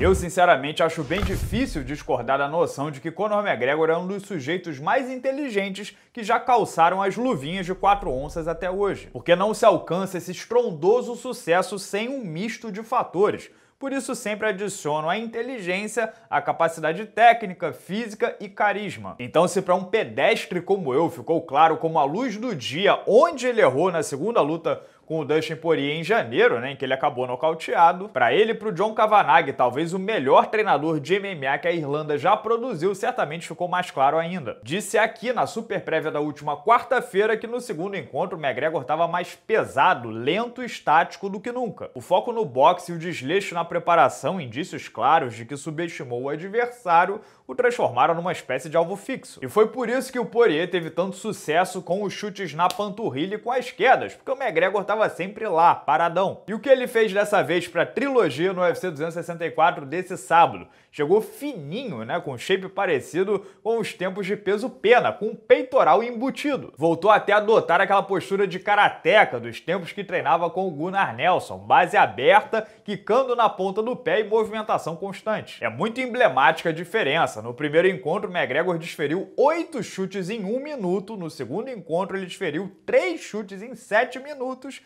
Eu, sinceramente, acho bem difícil discordar da noção de que Conor McGregor é um dos sujeitos mais inteligentes que já calçaram as luvinhas de quatro onças até hoje. Porque não se alcança esse estrondoso sucesso sem um misto de fatores. Por isso, sempre adiciono à inteligência a capacidade técnica, física e carisma. Então, se para um pedestre como eu ficou claro como a luz do dia onde ele errou na segunda luta com o Dustin Poirier em janeiro, né, em que ele acabou nocauteado. Para ele e para o John Kavanagh, talvez o melhor treinador de MMA que a Irlanda já produziu, certamente ficou mais claro ainda. Disse aqui na super prévia da última quarta-feira que no segundo encontro o McGregor estava mais pesado, lento e estático do que nunca. O foco no boxe e o desleixo na preparação, indícios claros de que subestimou o adversário, o transformaram numa espécie de alvo fixo. E foi por isso que o Poirier teve tanto sucesso com os chutes na panturrilha e com as quedas, porque o McGregor estava estava sempre lá, paradão. E o que ele fez dessa vez para a trilogia no UFC 264 desse sábado? Chegou fininho, né, com shape parecido com os tempos de peso pena, com peitoral embutido. Voltou até a adotar aquela postura de karateca dos tempos que treinava com o Gunnar Nelson, base aberta, quicando na ponta do pé e movimentação constante. É muito emblemática a diferença. No primeiro encontro, McGregor desferiu oito chutes em um minuto, no segundo encontro ele desferiu três chutes em sete minutos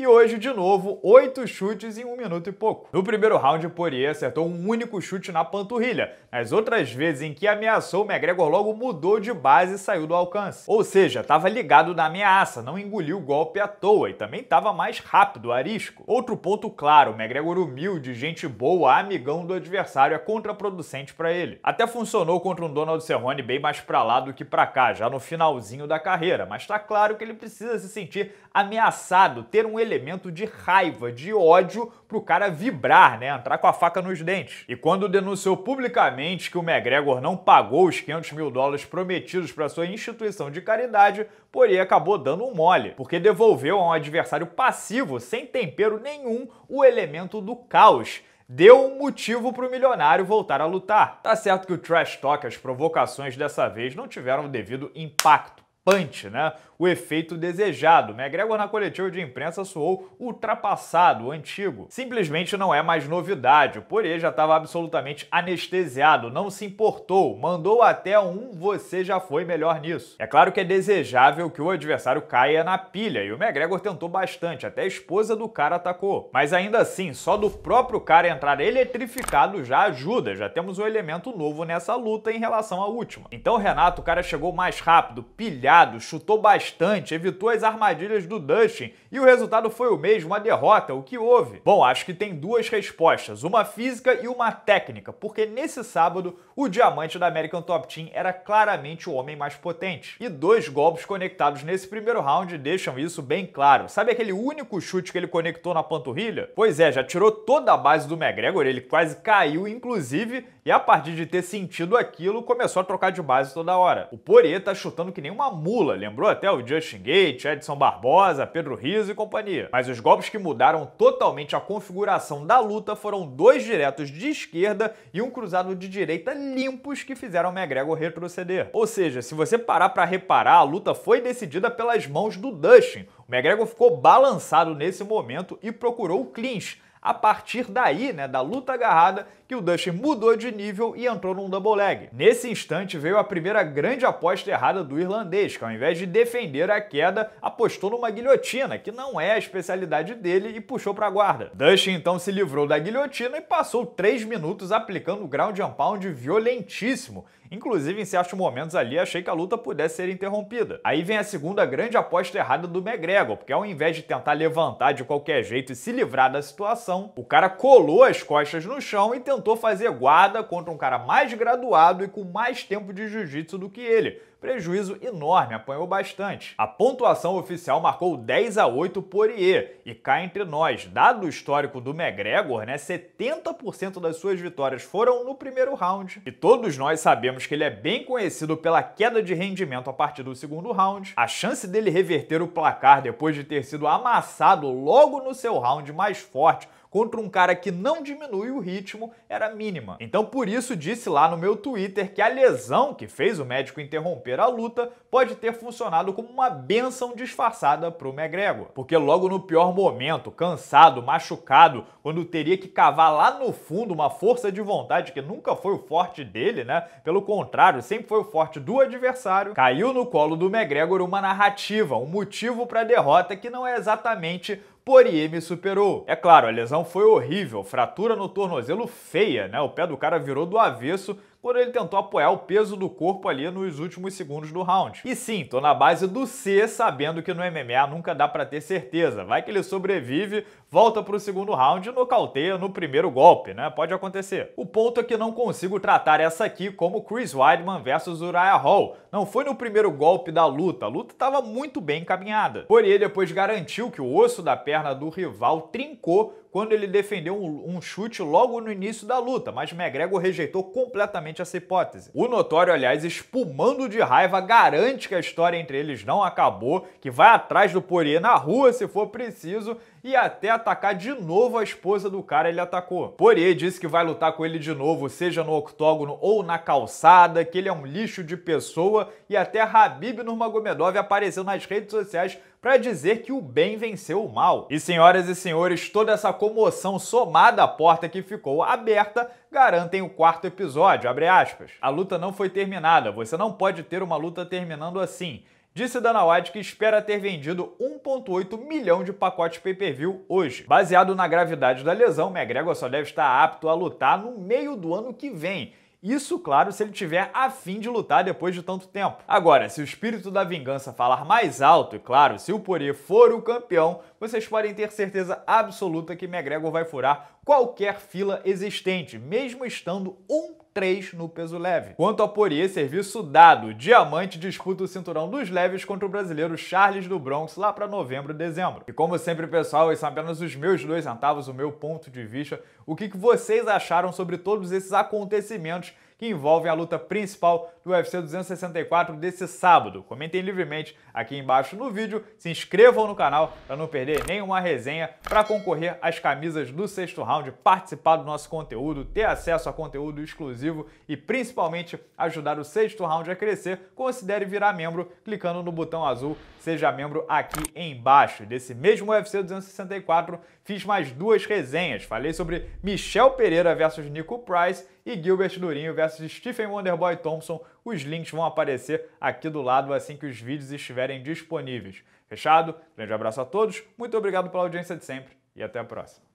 E hoje, de novo, oito chutes em um minuto e pouco. No primeiro round, Poirier acertou um único chute na panturrilha. Nas outras vezes em que ameaçou, McGregor logo mudou de base e saiu do alcance. Ou seja, estava ligado na ameaça, não engoliu o golpe à toa e também estava mais rápido, arisco. Outro ponto claro, McGregor humilde, gente boa, amigão do adversário é contraproducente para ele. Até funcionou contra um Donald Cerrone bem mais para lá do que para cá, já no finalzinho da carreira, mas tá claro que ele precisa se sentir ameaçado, ter um elemento de raiva, de ódio para o cara vibrar, né? Entrar com a faca nos dentes. E quando denunciou publicamente que o McGregor não pagou os 500 mil dólares prometidos para sua instituição de caridade, porém acabou dando um mole, porque devolveu a um adversário passivo, sem tempero nenhum, o elemento do caos deu um motivo para o milionário voltar a lutar. Tá certo que o trash talk, as provocações dessa vez não tiveram o devido impacto, punch, né? o efeito desejado. McGregor na coletiva de imprensa soou ultrapassado, antigo. Simplesmente não é mais novidade. O Poirier já estava absolutamente anestesiado, não se importou, mandou até um você já foi melhor nisso. É claro que é desejável que o adversário caia na pilha e o McGregor tentou bastante, até a esposa do cara atacou. Mas ainda assim, só do próprio cara entrar eletrificado já ajuda, já temos um elemento novo nessa luta em relação à última. Então, Renato, o cara chegou mais rápido, pilhado, chutou bastante bastante, evitou as armadilhas do Dustin e o resultado foi o mesmo, a derrota, o que houve? Bom, acho que tem duas respostas, uma física e uma técnica, porque nesse sábado o diamante da American Top Team era claramente o homem mais potente. E dois golpes conectados nesse primeiro round deixam isso bem claro. Sabe aquele único chute que ele conectou na panturrilha? Pois é, já tirou toda a base do McGregor, ele quase caiu, inclusive e a partir de ter sentido aquilo, começou a trocar de base toda hora. O Poirier tá chutando que nem uma mula, lembrou até o Justin Gates, Edson Barbosa, Pedro Riso e companhia. Mas os golpes que mudaram totalmente a configuração da luta foram dois diretos de esquerda e um cruzado de direita limpos que fizeram o McGregor retroceder. Ou seja, se você parar para reparar, a luta foi decidida pelas mãos do Dustin. O McGregor ficou balançado nesse momento e procurou o clinch. A partir daí, né, da luta agarrada, que o Dustin mudou de nível e entrou num double leg. Nesse instante veio a primeira grande aposta errada do irlandês, que ao invés de defender a queda, apostou numa guilhotina, que não é a especialidade dele, e puxou para a guarda. Dustin então se livrou da guilhotina e passou 3 minutos aplicando o ground and pound violentíssimo, Inclusive, em certos momentos ali, achei que a luta pudesse ser interrompida. Aí vem a segunda grande aposta errada do McGregor, porque ao invés de tentar levantar de qualquer jeito e se livrar da situação, o cara colou as costas no chão e tentou tentou fazer guarda contra um cara mais graduado e com mais tempo de jiu-jitsu do que ele. Prejuízo enorme, apanhou bastante. A pontuação oficial marcou 10 a 8 Poirier. E cá entre nós, dado o histórico do McGregor, né, 70% das suas vitórias foram no primeiro round. E todos nós sabemos que ele é bem conhecido pela queda de rendimento a partir do segundo round. A chance dele reverter o placar depois de ter sido amassado logo no seu round mais forte contra um cara que não diminui o ritmo era mínima. Então por isso disse lá no meu Twitter que a lesão que fez o médico interromper a luta pode ter funcionado como uma benção disfarçada para o McGregor, porque logo no pior momento, cansado, machucado, quando teria que cavar lá no fundo uma força de vontade que nunca foi o forte dele, né? Pelo contrário, sempre foi o forte do adversário. Caiu no colo do McGregor uma narrativa, um motivo para derrota que não é exatamente Poirier me superou. É claro, a lesão foi horrível, fratura no tornozelo feia, né? O pé do cara virou do avesso, quando ele tentou apoiar o peso do corpo ali nos últimos segundos do round. E sim, tô na base do C, sabendo que no MMA nunca dá para ter certeza. Vai que ele sobrevive, volta pro segundo round e nocauteia no primeiro golpe, né? Pode acontecer. O ponto é que não consigo tratar essa aqui como Chris Weidman versus Uriah Hall. Não foi no primeiro golpe da luta, a luta estava muito bem encaminhada. Porém, depois garantiu que o osso da perna do rival trincou quando ele defendeu um, um, chute logo no início da luta, mas McGregor rejeitou completamente essa hipótese. O notório, aliás, espumando de raiva, garante que a história entre eles não acabou, que vai atrás do Poirier na rua se for preciso e até atacar de novo a esposa do cara, ele atacou. Poirier disse que vai lutar com ele de novo, seja no octógono ou na calçada, que ele é um lixo de pessoa e até Habib Nurmagomedov apareceu nas redes sociais para dizer que o bem venceu o mal. E senhoras e senhores, toda essa comoção somada à porta que ficou aberta garantem o quarto episódio, abre aspas. A luta não foi terminada, você não pode ter uma luta terminando assim. Disse Dana White que espera ter vendido 1,8 milhão de pacotes pay-per-view hoje. Baseado na gravidade da lesão, McGregor só deve estar apto a lutar no meio do ano que vem isso, claro, se ele tiver a fim de lutar depois de tanto tempo. Agora, se o espírito da vingança falar mais alto e, claro, se o Poirier for o campeão, vocês podem ter certeza absoluta que McGregor vai furar qualquer fila existente, mesmo estando um 3 no peso leve. Quanto a Poirier, serviço dado. Diamante disputa o cinturão dos leves contra o brasileiro Charles do Bronx lá para novembro, dezembro. E como sempre, pessoal, esses são apenas os meus dois centavos, o meu ponto de vista. O que, que vocês acharam sobre todos esses acontecimentos que envolve a luta principal do UFC 264 desse sábado. Comentem livremente aqui embaixo no vídeo, se inscrevam no canal para não perder nenhuma resenha, para concorrer às camisas do sexto round, participar do nosso conteúdo, ter acesso a conteúdo exclusivo e principalmente ajudar o sexto round a crescer, considere virar membro clicando no botão azul Seja Membro aqui embaixo. Desse mesmo UFC 264 fiz mais duas resenhas. Falei sobre Michel Pereira versus Nico Price e Gilbert Durinho versus Stephen Wonderboy Thompson. Os links vão aparecer aqui do lado assim que os vídeos estiverem disponíveis. Fechado? Grande abraço a todos, muito obrigado pela audiência de sempre e até a próxima.